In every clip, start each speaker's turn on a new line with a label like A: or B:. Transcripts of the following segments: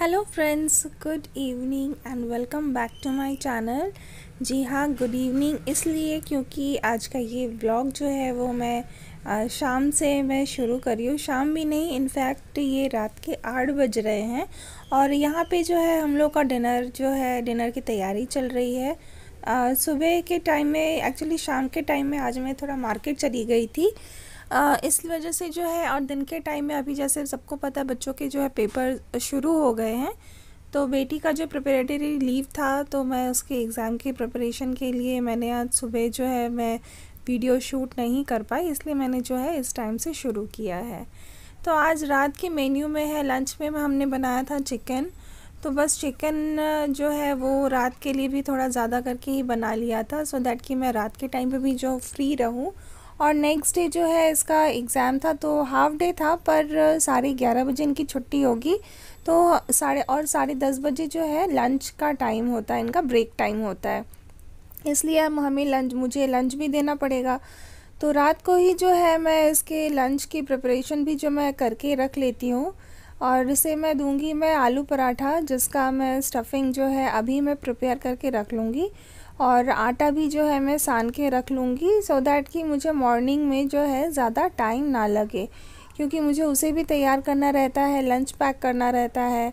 A: hello friends good evening and welcome back to my channel जी हाँ good evening इसलिए क्योंकि आज का ये ब्लॉग जो है वो मैं शाम से मैं शुरू करी हूँ शाम भी नहीं इनफैक्ट ये रात के आठ बज रहे हैं और यहाँ पे जो है हम लोग का डिनर जो है डिनर की तैयारी चल रही है आ, सुबह के टाइम में एक्चुअली शाम के टाइम में आज मैं थोड़ा मार्केट चली गई थी इस वजह से जो है और दिन के टाइम में अभी जैसे सबको पता है बच्चों के जो है पेपर शुरू हो गए हैं तो बेटी का जो प्रिपेरेटरी लीव था तो मैं उसके एग्ज़ाम की प्रिपरेशन के लिए मैंने आज सुबह जो है मैं वीडियो शूट नहीं कर पाई इसलिए मैंने जो है इस टाइम से शुरू किया है तो आज रात के मेन्यू में है लंच में हमने बनाया था चिकन तो बस चिकन जो है वो रात के लिए भी थोड़ा ज़्यादा करके ही बना लिया था सो so दैट कि मैं रात के टाइम पे भी जो फ्री रहूँ और नेक्स्ट डे जो है इसका एग्ज़ाम था तो हाफ़ डे था पर साढ़े ग्यारह बजे इनकी छुट्टी होगी तो साढ़े और साढ़े दस बजे जो है लंच का टाइम होता है इनका ब्रेक टाइम होता है इसलिए हम हमें लंच मुझे लंच भी देना पड़ेगा तो रात को ही जो है मैं इसके लंच की प्रिपरेशन भी जो मैं करके रख लेती हूँ और इसे मैं दूंगी मैं आलू पराठा जिसका मैं स्टफिंग जो है अभी मैं प्रिपेयर करके रख लूँगी और आटा भी जो है मैं सान के रख लूँगी सो दैट कि मुझे मॉर्निंग में जो है ज़्यादा टाइम ना लगे क्योंकि मुझे उसे भी तैयार करना रहता है लंच पैक करना रहता है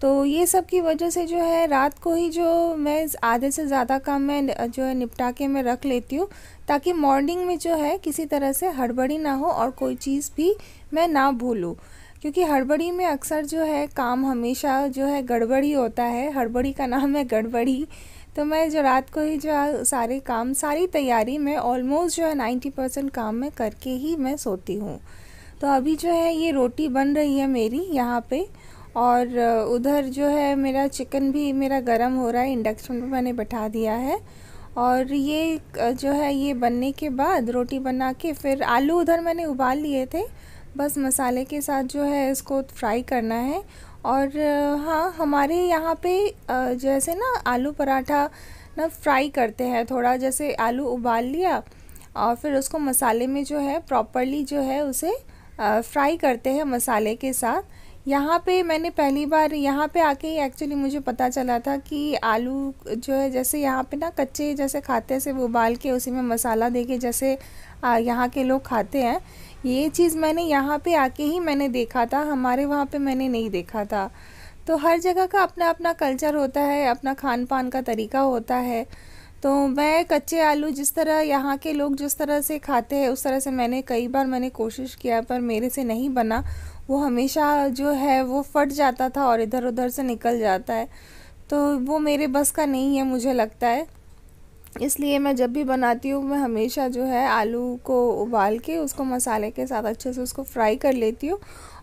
A: तो ये सब की वजह से जो है रात को ही जो मैं आधे से ज़्यादा काम मैं जो है निपटा के मैं रख लेती हूँ ताकि मॉर्निंग में जो है किसी तरह से हड़बड़ी ना हो और कोई चीज़ भी मैं ना भूलूँ क्योंकि हड़बड़ी में अक्सर जो है काम हमेशा जो है गड़बड़ी होता है हड़बड़ी का नाम है गड़बड़ी तो मैं जो रात को ही जो सारे काम सारी तैयारी मैं ऑलमोस्ट जो है नाइन्टी परसेंट काम मैं करके ही मैं सोती हूँ तो अभी जो है ये रोटी बन रही है मेरी यहाँ पे और उधर जो है मेरा चिकन भी मेरा गरम हो रहा है इंडक्शन पे मैंने बैठा दिया है और ये जो है ये बनने के बाद रोटी बना के फिर आलू उधर मैंने उबाल लिए थे बस मसाले के साथ जो है इसको फ्राई करना है और हाँ हमारे यहाँ पे जैसे ना आलू पराठा ना फ्राई करते हैं थोड़ा जैसे आलू उबाल लिया और फिर उसको मसाले में जो है प्रॉपरली जो है उसे फ्राई करते हैं मसाले के साथ यहाँ पे मैंने पहली बार यहाँ पे आके ही एक्चुअली मुझे पता चला था कि आलू जो है जैसे यहाँ पे ना कच्चे जैसे खाते से सिर्फ उबाल के उसी में मसाला दे के जैसे यहाँ के लोग खाते हैं ये चीज़ मैंने यहाँ पे आके ही मैंने देखा था हमारे वहाँ पे मैंने नहीं देखा था तो हर जगह का अपना अपना कल्चर होता है अपना खान पान का तरीका होता है तो मैं कच्चे आलू जिस तरह यहाँ के लोग जिस तरह से खाते हैं उस तरह से मैंने कई बार मैंने कोशिश किया पर मेरे से नहीं बना वो हमेशा जो है वो फट जाता था और इधर उधर से निकल जाता है तो वो मेरे बस का नहीं है मुझे लगता है इसलिए मैं जब भी बनाती हूँ मैं हमेशा जो है आलू को उबाल के उसको मसाले के साथ अच्छे से उसको फ्राई कर लेती हूँ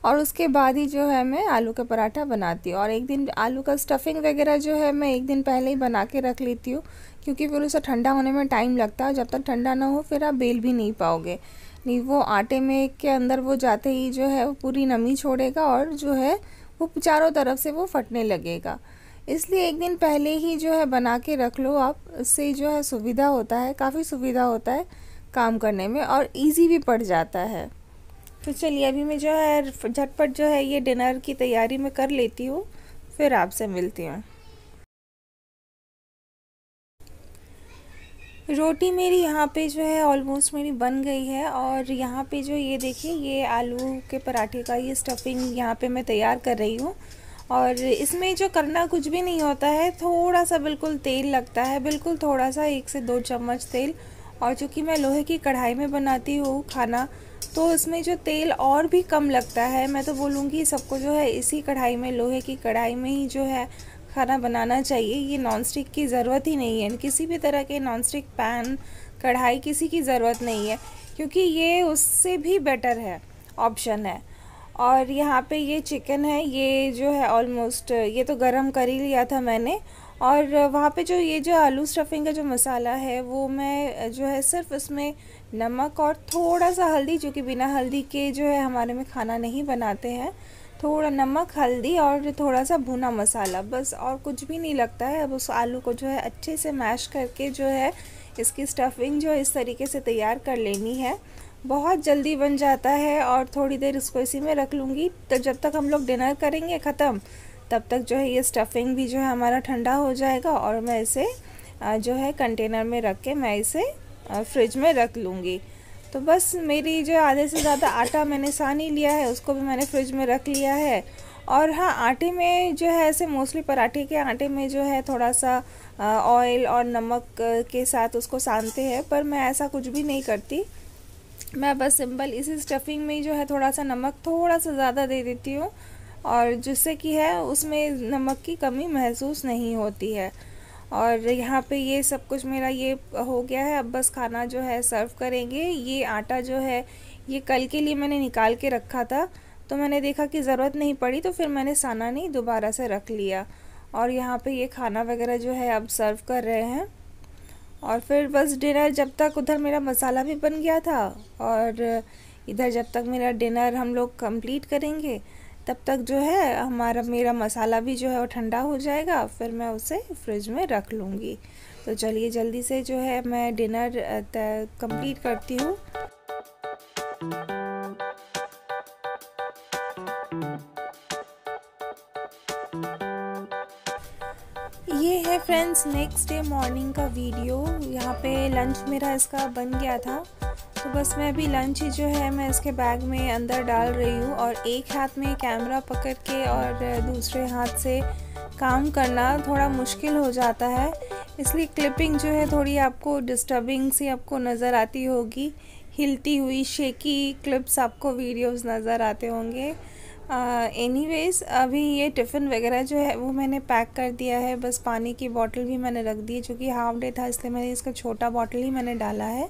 A: और उसके बाद ही जो है मैं आलू का पराठा बनाती हूँ और एक दिन आलू का स्टफिंग वगैरह जो है मैं एक दिन पहले ही बना के रख लेती हूँ क्योंकि फिर उसे ठंडा होने में टाइम लगता है जब तक ठंडा ना हो फिर आप बेल भी नहीं पाओगे नहीं वो आटे में के अंदर वो जाते ही जो है वो पूरी नमी छोड़ेगा और जो है वो चारों तरफ से वो फटने लगेगा इसलिए एक दिन पहले ही जो है बना के रख लो आप इससे जो है सुविधा होता है काफ़ी सुविधा होता है काम करने में और इजी भी पड़ जाता है तो चलिए अभी मैं जो है झटपट जो है ये डिनर की तैयारी में कर लेती हूँ फिर आपसे मिलती हूँ रोटी मेरी यहाँ पे जो है ऑलमोस्ट मेरी बन गई है और यहाँ पे जो ये देखिए ये आलू के पराठे का ये स्टफिंग यहाँ पे मैं तैयार कर रही हूँ और इसमें जो करना कुछ भी नहीं होता है थोड़ा सा बिल्कुल तेल लगता है बिल्कुल थोड़ा सा एक से दो चम्मच तेल और चूँकि मैं लोहे की कढ़ाई में बनाती हूँ खाना तो इसमें जो तेल और भी कम लगता है मैं तो बोलूँगी सबको जो है इसी कढ़ाई में लोहे की कढ़ाई में ही जो है खाना बनाना चाहिए ये नॉन स्टिक की ज़रूरत ही नहीं है किसी भी तरह के नॉन स्टिक पैन कढ़ाई किसी की ज़रूरत नहीं है क्योंकि ये उससे भी बेटर है ऑप्शन है और यहाँ पे ये चिकन है ये जो है ऑलमोस्ट ये तो गरम कर ही लिया था मैंने और वहाँ पे जो ये जो आलू स्टफिंग का जो मसाला है वो मैं जो है सिर्फ उसमें नमक और थोड़ा सा हल्दी जो कि बिना हल्दी के जो है हमारे में खाना नहीं बनाते हैं थोड़ा नमक हल्दी और थोड़ा सा भुना मसाला बस और कुछ भी नहीं लगता है अब उस आलू को जो है अच्छे से मैश करके जो है इसकी स्टफिंग जो इस तरीके से तैयार कर लेनी है बहुत जल्दी बन जाता है और थोड़ी देर इसको इसी में रख लूँगी तो जब तक हम लोग डिनर करेंगे ख़त्म तब तक जो है ये स्टफिंग भी जो है हमारा ठंडा हो जाएगा और मैं इसे जो है कंटेनर में रख के मैं इसे फ्रिज में रख लूँगी तो बस मेरी जो आधे से ज़्यादा आटा मैंने सानी लिया है उसको भी मैंने फ्रिज में रख लिया है और हाँ आटे में जो है ऐसे मोस्टली पराठे के आटे में जो है थोड़ा सा ऑयल और नमक के साथ उसको सानते हैं पर मैं ऐसा कुछ भी नहीं करती मैं बस सिंपल इसी स्टफिंग में जो है थोड़ा सा नमक थोड़ा सा ज़्यादा दे देती हूँ और जिससे कि है उसमें नमक की कमी महसूस नहीं होती है और यहाँ पे ये सब कुछ मेरा ये हो गया है अब बस खाना जो है सर्व करेंगे ये आटा जो है ये कल के लिए मैंने निकाल के रखा था तो मैंने देखा कि ज़रूरत नहीं पड़ी तो फिर मैंने साना नहीं दोबारा से रख लिया और यहाँ पे ये खाना वगैरह जो है अब सर्व कर रहे हैं और फिर बस डिनर जब तक उधर मेरा मसाला भी बन गया था और इधर जब तक मेरा डिनर हम लोग कंप्लीट करेंगे तब तक जो है हमारा मेरा मसाला भी जो है वो ठंडा हो जाएगा फिर मैं उसे फ्रिज में रख लूँगी तो चलिए जल्दी से जो है मैं डिनर कंप्लीट करती हूँ ये है फ्रेंड्स नेक्स्ट डे मॉर्निंग का वीडियो यहाँ पे लंच मेरा इसका बन गया था तो बस मैं अभी लंच ही जो है मैं इसके बैग में अंदर डाल रही हूँ और एक हाथ में कैमरा पकड़ के और दूसरे हाथ से काम करना थोड़ा मुश्किल हो जाता है इसलिए क्लिपिंग जो है थोड़ी आपको डिस्टर्बिंग सी आपको नज़र आती होगी हिलती हुई शेकी क्लिप्स आपको वीडियोस नज़र आते होंगे एनी uh, अभी ये टिफ़िन वगैरह जो है वो मैंने पैक कर दिया है बस पानी की बॉटल भी मैंने रख दी है चूँकि हाफ डे था इसलिए मैंने इसका छोटा बॉटल ही मैंने डाला है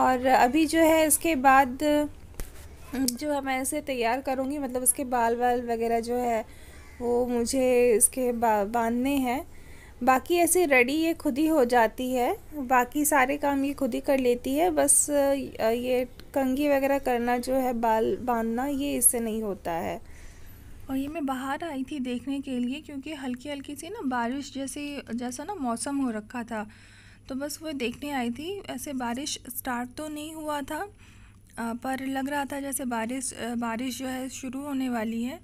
A: और अभी जो है इसके बाद जो है मैं इसे तैयार करूँगी मतलब इसके बाल वाल वगैरह जो है वो मुझे इसके बा, बांधने हैं बाकी ऐसे रेडी ये खुद ही हो जाती है बाकी सारे काम ये खुद ही कर लेती है बस ये कंगी वगैरह करना जो है बाल बांधना ये इससे नहीं होता है और ये मैं बाहर आई थी देखने के लिए क्योंकि हल्की हल्की सी ना बारिश जैसे जैसा ना मौसम हो रखा था तो बस वो देखने आई थी ऐसे बारिश स्टार्ट तो नहीं हुआ था पर लग रहा था जैसे बारिश बारिश जो है शुरू होने वाली है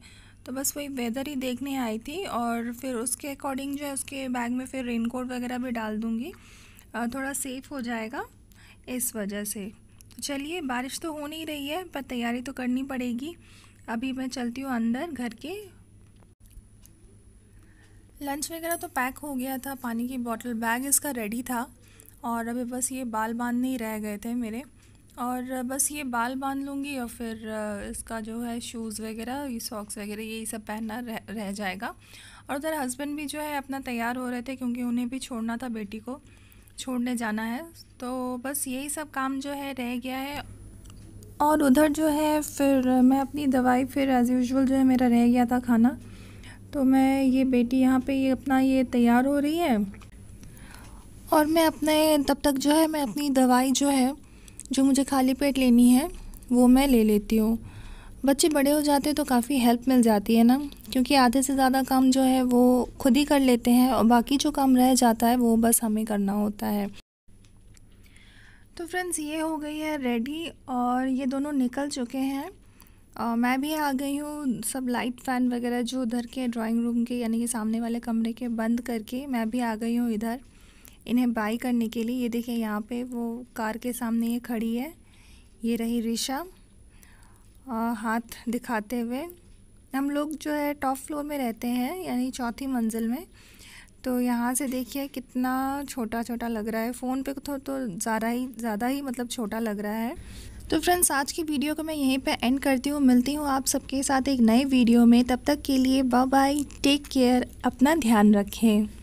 A: तो बस वही वेदर ही देखने आई थी और फिर उसके अकॉर्डिंग जो है उसके बैग में फिर रेनकोट वगैरह भी डाल दूँगी थोड़ा सेफ़ हो जाएगा इस वजह से तो चलिए बारिश तो हो नहीं रही है पर तैयारी तो करनी पड़ेगी अभी मैं चलती हूँ अंदर घर के लंच वगैरह तो पैक हो गया था पानी की बॉटल बैग इसका रेडी था और अभी बस ये बाल बांधने ही रह गए थे मेरे और बस ये बाल बांध लूँगी और फिर इसका जो है शूज़ वगैरह ये सॉक्स वगैरह यही सब पहनना रह, रह जाएगा और उधर हस्बैंड भी जो है अपना तैयार हो रहे थे क्योंकि उन्हें भी छोड़ना था बेटी को छोड़ने जाना है तो बस यही सब काम जो है रह गया है और उधर जो है फिर मैं अपनी दवाई फिर एज़ यूजल जो है मेरा रह गया था खाना तो मैं ये बेटी यहाँ पे ये अपना ये तैयार हो रही है और मैं अपने तब तक जो है मैं अपनी दवाई जो है जो मुझे खाली पेट लेनी है वो मैं ले लेती हूँ बच्चे बड़े हो जाते हैं तो काफ़ी हेल्प मिल जाती है ना क्योंकि आधे से ज़्यादा काम जो है वो खुद ही कर लेते हैं और बाकी जो काम रह जाता है वो बस हमें करना होता है तो फ्रेंड्स ये हो गई है रेडी और ये दोनों निकल चुके हैं आ, मैं भी आ गई हूँ सब लाइट फ़ैन वगैरह जो उधर के ड्राइंग रूम के यानी कि सामने वाले कमरे के बंद करके मैं भी आ गई हूँ इधर इन्हें बाई करने के लिए ये देखिए यहाँ पे वो कार के सामने ये खड़ी है ये रही रिशा हाथ दिखाते हुए हम लोग जो है टॉप फ्लोर में रहते हैं यानी चौथी मंजिल में तो यहाँ से देखिए कितना छोटा छोटा लग रहा है फ़ोन पे तो तो ज़्यादा ही ज़्यादा ही मतलब छोटा लग रहा है तो फ्रेंड्स आज की वीडियो को मैं यहीं पे एंड करती हूँ मिलती हूँ आप सबके साथ एक नए वीडियो में तब तक के लिए बाय बाय टेक केयर अपना ध्यान रखें